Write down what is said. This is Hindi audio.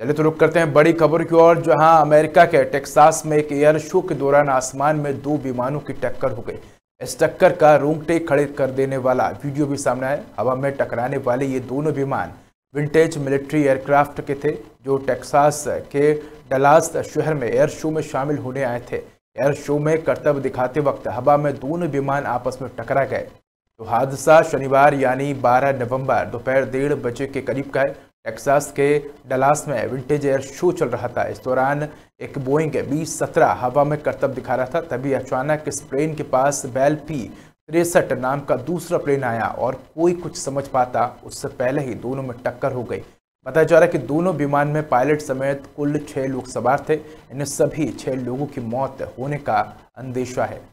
चलिए तो रुक करते हैं बड़ी खबर की ओर जहां अमेरिका के टेक्सास में एक एयर शो के दौरान आसमान में दो विमानों की टक्कर हो गई इस टक्कर का रोंगटे खड़े कर देने वाला वीडियो भी सामने आया हवा में टकराने वाले ये दोनों विमान विंटेज मिलिट्री एयरक्राफ्ट के थे जो टेक्सास के डलास शहर में एयर शो में शामिल होने आए थे एयर शो में कर्तव्य दिखाते वक्त हवा में दोनों विमान आपस में टकरा गए तो हादसा शनिवार यानी 12 नवंबर दोपहर डेढ़ बजे के करीब का है टेक्सास के डलास में विंटेज एयर शो चल रहा था इस दौरान एक बोइंग बी सत्रह हवा में करतब दिखा रहा था तभी अचानक इस प्लेन के पास बैल पी तिरसठ नाम का दूसरा प्लेन आया और कोई कुछ समझ पाता उससे पहले ही दोनों में टक्कर हो गई बताया जा रहा है कि दोनों विमान में पायलट समेत कुल छः लोग सवार थे इन सभी छः लोगों की मौत होने का अंदेशा है